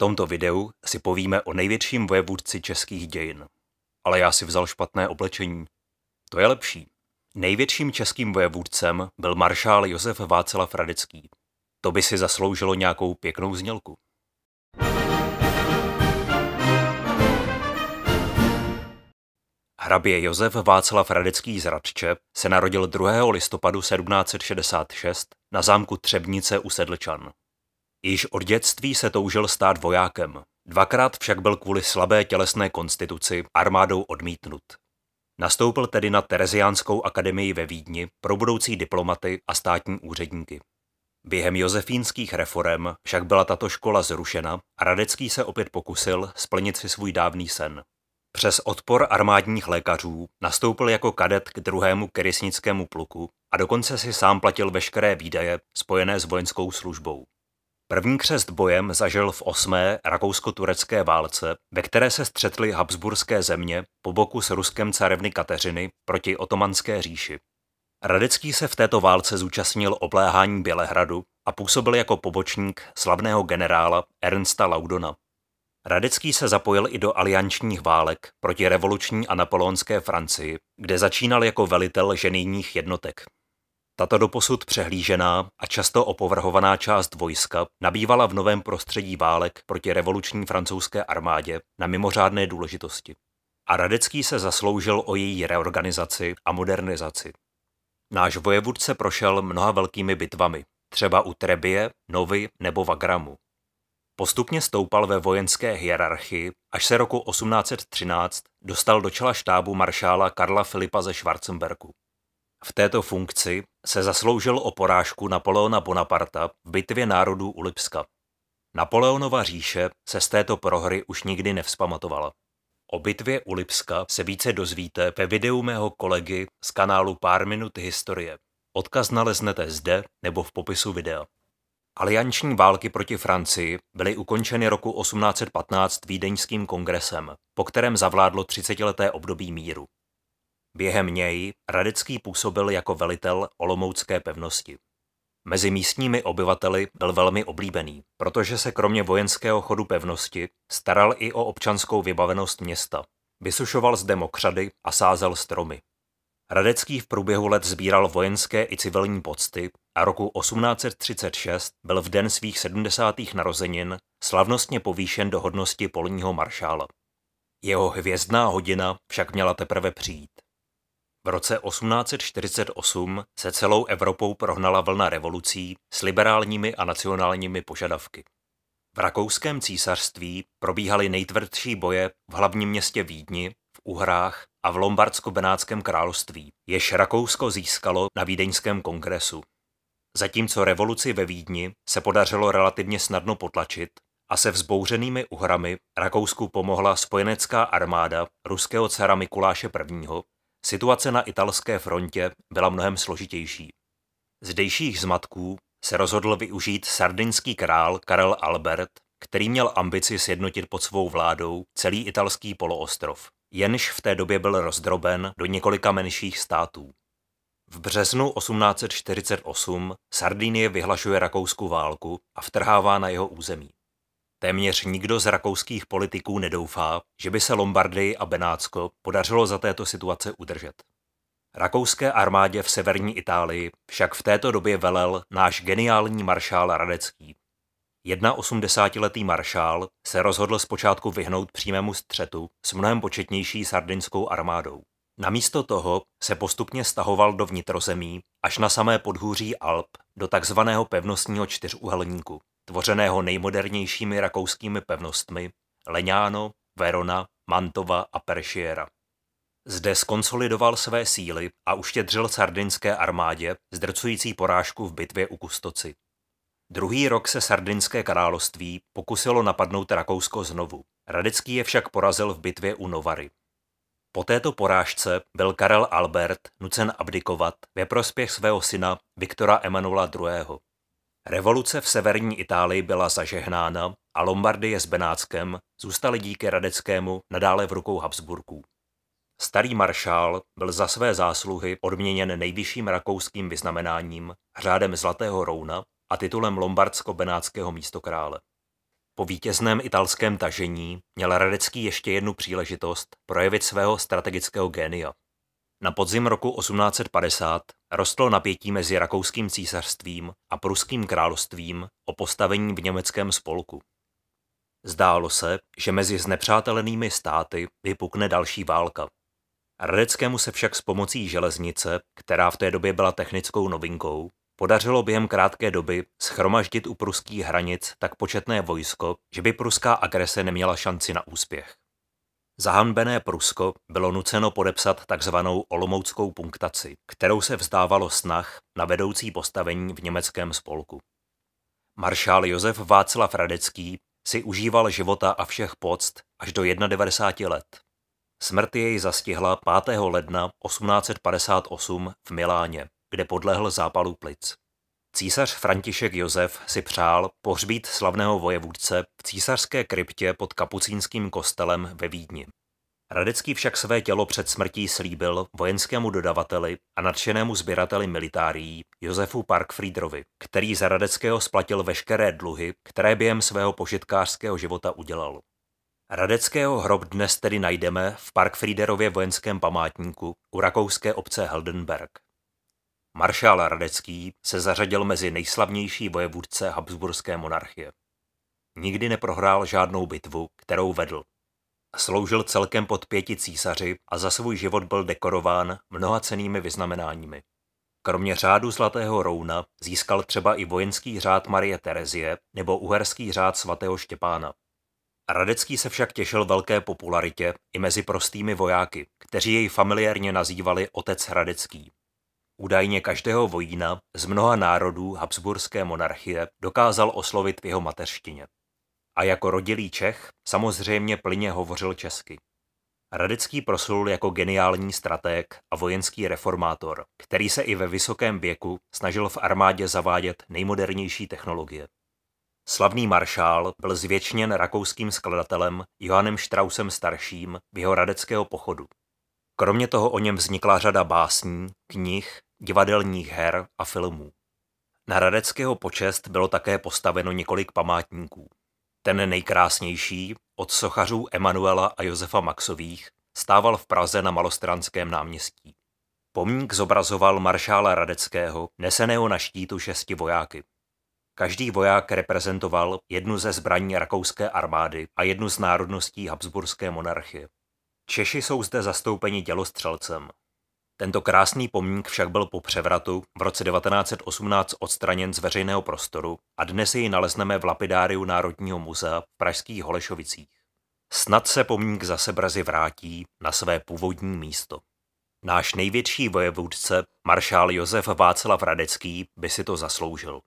tomto videu si povíme o největším vojevůdci českých dějin. Ale já si vzal špatné oblečení. To je lepší. Největším českým vojevůdcem byl maršál Josef Václav Radecký. To by si zasloužilo nějakou pěknou znělku. Hrabě Josef Václav Radecký z Radče se narodil 2. listopadu 1766 na zámku Třebnice u Sedlčan. Již od dětství se toužil stát vojákem. Dvakrát však byl kvůli slabé tělesné konstituci armádou odmítnut. Nastoupil tedy na Tereziánskou akademii ve Vídni pro budoucí diplomaty a státní úředníky. Během josefínských reform však byla tato škola zrušena a Radecký se opět pokusil splnit si svůj dávný sen. Přes odpor armádních lékařů nastoupil jako kadet k druhému kerisnickému pluku a dokonce si sám platil veškeré výdaje spojené s vojenskou službou. První křest bojem zažil v osmé rakousko-turecké válce, ve které se střetly habsburské země po boku s ruskem carevny Kateřiny proti otomanské říši. Radecký se v této válce zúčastnil obléhání Bělehradu a působil jako pobočník slavného generála Ernsta Laudona. Radecký se zapojil i do aliančních válek proti revoluční a napoleonské Francii, kde začínal jako velitel ženijních jednotek. Tato doposud přehlížená a často opovrhovaná část vojska nabývala v novém prostředí válek proti revoluční francouzské armádě na mimořádné důležitosti. A Radecký se zasloužil o její reorganizaci a modernizaci. Náš vojevůdce prošel mnoha velkými bitvami, třeba u Trebie, Novy nebo Vagramu. Postupně stoupal ve vojenské hierarchii, až se roku 1813 dostal do čela štábu maršála Karla Filipa ze Schwarzenbergu. V této funkci se zasloužil o porážku Napoleona Bonaparta v bitvě národů u Lipska. Napoleonova říše se z této prohry už nikdy nevzpamatovala. O bitvě u Lipska se více dozvíte ve videu mého kolegy z kanálu Pár minut historie. Odkaz naleznete zde nebo v popisu videa. Alianční války proti Francii byly ukončeny roku 1815 Vídeňským kongresem, po kterém zavládlo 30-leté období míru. Během něj Radecký působil jako velitel Olomoucké pevnosti. Mezi místními obyvateli byl velmi oblíbený, protože se kromě vojenského chodu pevnosti staral i o občanskou vybavenost města. Vysušoval zde mokřady a sázel stromy. Radecký v průběhu let sbíral vojenské i civilní pocty a roku 1836 byl v den svých 70. narozenin slavnostně povýšen do hodnosti polního maršála. Jeho hvězdná hodina však měla teprve přijít. V roce 1848 se celou Evropou prohnala vlna revolucí s liberálními a nacionálními požadavky. V rakouském císařství probíhaly nejtvrdší boje v hlavním městě Vídni, v Uhrách a v Lombardsko-Benátském království, jež Rakousko získalo na Vídeňském kongresu. Zatímco revoluci ve Vídni se podařilo relativně snadno potlačit a se vzbouřenými uhrami Rakousku pomohla spojenecká armáda ruského cara Mikuláše I., Situace na italské frontě byla mnohem složitější. Zdejších zmatků se rozhodl využít sardinský král Karel Albert, který měl ambici sjednotit pod svou vládou celý italský poloostrov, jenž v té době byl rozdroben do několika menších států. V březnu 1848 Sardinie vyhlašuje rakouskou válku a vtrhává na jeho území. Téměř nikdo z rakouských politiků nedoufá, že by se Lombardii a Benátsko podařilo za této situace udržet. Rakouské armádě v severní Itálii však v této době velel náš geniální maršál Radecký. 81-letý maršál se rozhodl zpočátku vyhnout přímému střetu s mnohem početnější sardinskou armádou. Namísto toho se postupně stahoval do vnitrozemí až na samé podhůří Alp do takzvaného pevnostního čtyřúhelníku tvořeného nejmodernějšími rakouskými pevnostmi Leňáno, Verona, Mantova a Peršiera. Zde skonsolidoval své síly a uštědřil sardinské armádě zdrcující porážku v bitvě u Kustoci. Druhý rok se sardinské království pokusilo napadnout Rakousko znovu. Radecký je však porazil v bitvě u Novary. Po této porážce byl Karel Albert nucen abdikovat ve prospěch svého syna Viktora Emanuela II. Revoluce v severní Itálii byla zažehnána a Lombardie s Benátskem zůstaly díky Radeckému nadále v rukou Habsburků. Starý maršál byl za své zásluhy odměněn nejvyšším rakouským vyznamenáním, řádem Zlatého rouna a titulem lombardsko benáckého místokrále. Po vítězném italském tažení měl Radecký ještě jednu příležitost projevit svého strategického génia – na podzim roku 1850 rostlo napětí mezi rakouským císařstvím a pruským královstvím o postavení v německém spolku. Zdálo se, že mezi znepřátelenými státy vypukne další válka. Radeckému se však s pomocí železnice, která v té době byla technickou novinkou, podařilo během krátké doby schromaždit u pruských hranic tak početné vojsko, že by pruská agrese neměla šanci na úspěch. Zahanbené Prusko bylo nuceno podepsat takzvanou Olomouckou punktaci, kterou se vzdávalo snah na vedoucí postavení v německém spolku. Maršál Josef Václav Radecký si užíval života a všech poct až do 91 let. Smrt jej zastihla 5. ledna 1858 v Miláně, kde podlehl zápalu plic. Císař František Josef si přál pohřbít slavného vojevůdce v císařské kryptě pod kapucínským kostelem ve Vídni. Radecký však své tělo před smrtí slíbil vojenskému dodavateli a nadšenému sběrateli militárií Josefu Parkfriedrovi, který za Radeckého splatil veškeré dluhy, které během svého požitkářského života udělal. Radeckého hrob dnes tedy najdeme v Parkfriederově vojenském památníku u rakouské obce Heldenberg. Maršál Radecký se zařadil mezi nejslavnější vojevůdce Habsburské monarchie. Nikdy neprohrál žádnou bitvu, kterou vedl. Sloužil celkem pod pěti císaři a za svůj život byl dekorován mnoha cenými vyznamenáními. Kromě řádu Zlatého rouna získal třeba i vojenský řád Marie Terezie nebo uherský řád svatého Štěpána. Radecký se však těšil velké popularitě i mezi prostými vojáky, kteří jej familiárně nazývali otec Radecký údajně každého vojína z mnoha národů Habsburské monarchie dokázal oslovit v jeho mateřštině. A jako rodilý Čech samozřejmě plyně hovořil česky. Radecký prosul jako geniální stratég a vojenský reformátor, který se i ve vysokém věku snažil v armádě zavádět nejmodernější technologie. Slavný maršál byl zvětšněn rakouským skladatelem Johannem Strausem starším v jeho radeckého pochodu. Kromě toho o něm vznikla řada básní, knih divadelních her a filmů. Na Radeckého počest bylo také postaveno několik památníků. Ten nejkrásnější, od sochařů Emanuela a Josefa Maxových, stával v Praze na Malostranském náměstí. Pomník zobrazoval maršála Radeckého, neseného na štítu šesti vojáky. Každý voják reprezentoval jednu ze zbraní rakouské armády a jednu z národností Habsburské monarchie. Češi jsou zde zastoupeni dělostřelcem, tento krásný pomník však byl po převratu v roce 1918 odstraněn z veřejného prostoru a dnes jej nalezneme v lapidáriu Národního muzea v Pražských Holešovicích. Snad se pomník zase brzy vrátí na své původní místo. Náš největší vojevůdce, maršál Josef Václav Radecký, by si to zasloužil.